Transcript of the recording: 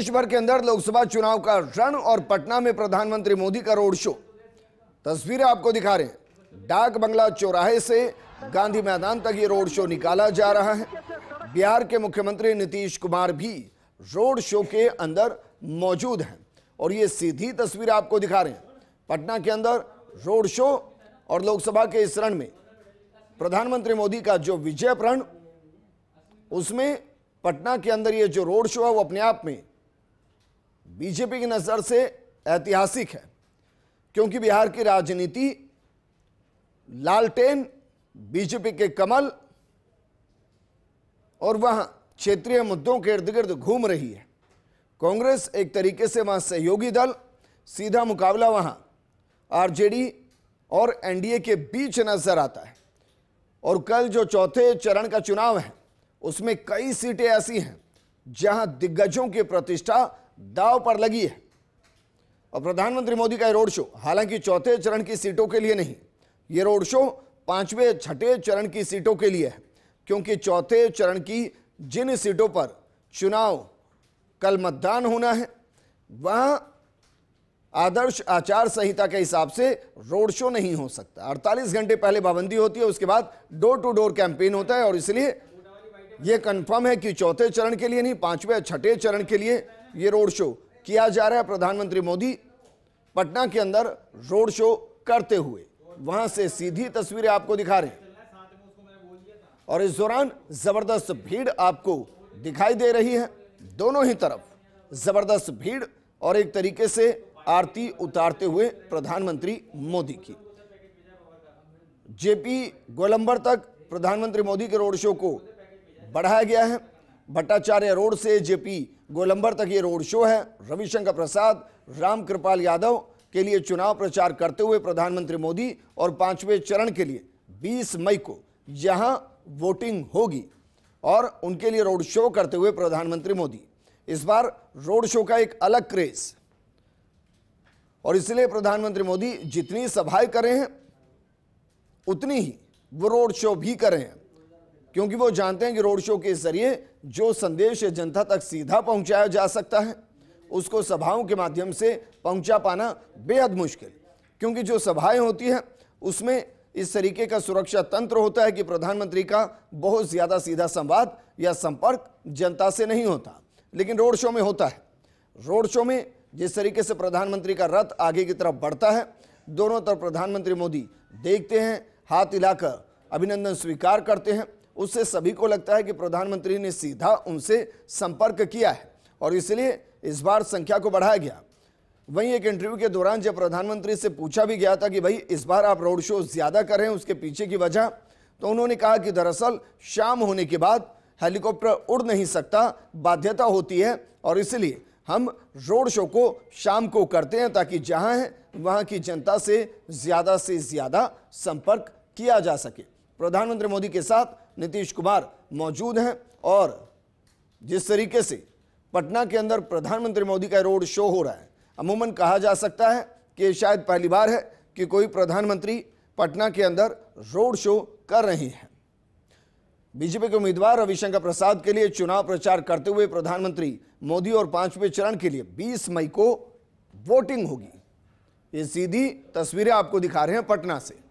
देश भर के अंदर लोकसभा चुनाव का रण और पटना में प्रधानमंत्री मोदी का रोड शो तस्वीरें आपको दिखा रहे हैं डाक बंगला चौराहे से गांधी मैदान तक ये रोड शो निकाला जा रहा है बिहार के मुख्यमंत्री नीतीश कुमार भी रोड शो के अंदर मौजूद हैं और ये सीधी तस्वीर आपको दिखा रहे हैं पटना के अंदर रोड शो और लोकसभा के इस रण में प्रधानमंत्री मोदी का जो विजय प्रण उसमें पटना के अंदर ये जो रोड शो है वो अपने आप में बीजेपी की नज़र से ऐतिहासिक है क्योंकि बिहार की राजनीति लालटेन बीजेपी के कमल और वहाँ क्षेत्रीय मुद्दों के इर्द गिर्द घूम रही है कांग्रेस एक तरीके से वहाँ सहयोगी दल सीधा मुकाबला वहाँ आरजेडी और एनडीए के बीच नजर आता है और कल जो चौथे चरण का चुनाव है उसमें कई सीटें ऐसी हैं जहां दिग्गजों की प्रतिष्ठा दाव पर लगी है और प्रधानमंत्री मोदी का रोड शो हालांकि चौथे चरण की सीटों के लिए नहीं ये रोड शो पांचवें छठे चरण की सीटों के लिए है क्योंकि चौथे चरण की जिन सीटों पर चुनाव कल मतदान होना है वह आदर्श आचार संहिता के हिसाब से रोड शो नहीं हो सकता 48 घंटे पहले पाबंदी होती है उसके बाद डोर टू डोर कैंपेन होता है और इसलिए यह कंफर्म है कि चौथे चरण के लिए नहीं पांचवें छठे चरण के लिए ये रोड शो किया जा रहा है प्रधानमंत्री मोदी पटना के अंदर रोड शो करते हुए वहां से सीधी तस्वीरें आपको दिखा रहे हैं और इस दौरान जबरदस्त भीड़ आपको दिखाई दे रही है दोनों ही तरफ जबरदस्त भीड़ और एक तरीके से आरती उतारते हुए प्रधानमंत्री मोदी की जेपी गोलंबर तक प्रधानमंत्री मोदी के रोड शो को बढ़ाया गया है भट्टाचार्य रोड से जेपी गोलंबर तक ये रोड शो है रविशंकर प्रसाद रामकृपाल यादव के लिए चुनाव प्रचार करते हुए प्रधानमंत्री मोदी और पांचवें चरण के लिए 20 मई को यहां वोटिंग होगी और उनके लिए रोड शो करते हुए प्रधानमंत्री मोदी इस बार रोड शो का एक अलग क्रेज और इसलिए प्रधानमंत्री मोदी जितनी सभाएं कर रहे हैं उतनी ही वो रोड शो भी कर रहे हैं क्योंकि वो जानते हैं कि रोड शो के जरिए जो संदेश जनता तक सीधा पहुंचाया जा सकता है उसको सभाओं के माध्यम से पहुंचा पाना बेहद मुश्किल क्योंकि जो सभाएं होती हैं उसमें इस तरीके का सुरक्षा तंत्र होता है कि प्रधानमंत्री का बहुत ज़्यादा सीधा संवाद या संपर्क जनता से नहीं होता लेकिन रोड शो में होता है रोड शो में जिस तरीके से प्रधानमंत्री का रथ आगे की तरफ बढ़ता है दोनों तरफ प्रधानमंत्री मोदी देखते हैं हाथ हिलाकर अभिनंदन स्वीकार करते हैं उससे सभी को लगता है कि प्रधानमंत्री ने सीधा उनसे संपर्क किया है और इसलिए इस बार संख्या को बढ़ाया गया वहीं एक इंटरव्यू के दौरान जब प्रधानमंत्री से पूछा भी गया था कि भाई इस बार आप रोड शो ज़्यादा कर रहे हैं उसके पीछे की वजह तो उन्होंने कहा कि दरअसल शाम होने के बाद हेलीकॉप्टर उड़ नहीं सकता बाध्यता होती है और इसलिए हम रोड शो को शाम को करते हैं ताकि जहां है वहां की जनता से ज़्यादा से ज़्यादा संपर्क किया जा सके प्रधानमंत्री मोदी के साथ नीतीश कुमार मौजूद हैं और जिस तरीके से पटना के अंदर प्रधानमंत्री मोदी का रोड शो हो रहा है अमूमन कहा जा सकता है कि शायद पहली बार है कि कोई प्रधानमंत्री पटना के अंदर रोड शो कर रही हैं बीजेपी के उम्मीदवार रविशंकर प्रसाद के लिए चुनाव प्रचार करते हुए प्रधानमंत्री मोदी और पांचवें चरण के लिए 20 मई को वोटिंग होगी ये सीधी तस्वीरें आपको दिखा रहे हैं पटना से